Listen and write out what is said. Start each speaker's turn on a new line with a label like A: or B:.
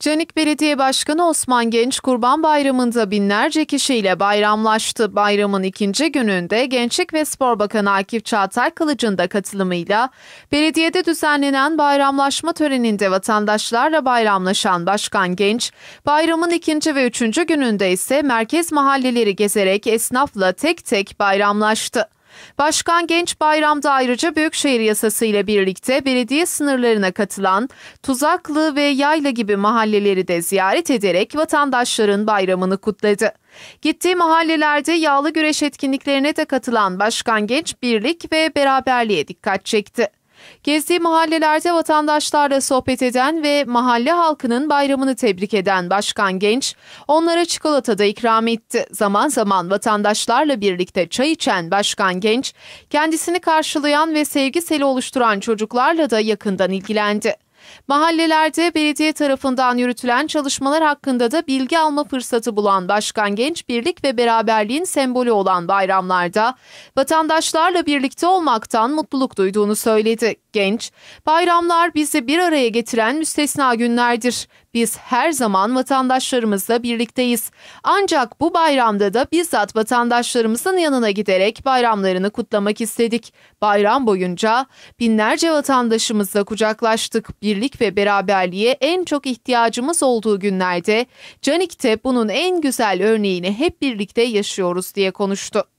A: Canik Belediye Başkanı Osman Genç Kurban Bayramı'nda binlerce kişiyle bayramlaştı. Bayramın ikinci gününde Gençlik ve Spor Bakanı Akif Çağatay Kılıç'ın da katılımıyla belediyede düzenlenen bayramlaşma töreninde vatandaşlarla bayramlaşan Başkan Genç, bayramın ikinci ve üçüncü gününde ise merkez mahalleleri gezerek esnafla tek tek bayramlaştı. Başkan Genç Bayram'da ayrıca Büyükşehir Yasası ile birlikte belediye sınırlarına katılan Tuzaklı ve Yayla gibi mahalleleri de ziyaret ederek vatandaşların bayramını kutladı. Gittiği mahallelerde yağlı güreş etkinliklerine de katılan Başkan Genç birlik ve beraberliğe dikkat çekti. Gezdiği mahallelerde vatandaşlarla sohbet eden ve mahalle halkının bayramını tebrik eden Başkan Genç, onlara çikolata da ikram etti. Zaman zaman vatandaşlarla birlikte çay içen Başkan Genç, kendisini karşılayan ve sevgi seli oluşturan çocuklarla da yakından ilgilendi. Mahallelerde belediye tarafından yürütülen çalışmalar hakkında da bilgi alma fırsatı bulan Başkan Genç Birlik ve Beraberliğin sembolü olan bayramlarda vatandaşlarla birlikte olmaktan mutluluk duyduğunu söyledi genç, bayramlar bizi bir araya getiren müstesna günlerdir. Biz her zaman vatandaşlarımızla birlikteyiz. Ancak bu bayramda da bizzat vatandaşlarımızın yanına giderek bayramlarını kutlamak istedik. Bayram boyunca binlerce vatandaşımızla kucaklaştık. Birlik ve beraberliğe en çok ihtiyacımız olduğu günlerde Canik'te bunun en güzel örneğini hep birlikte yaşıyoruz diye konuştu.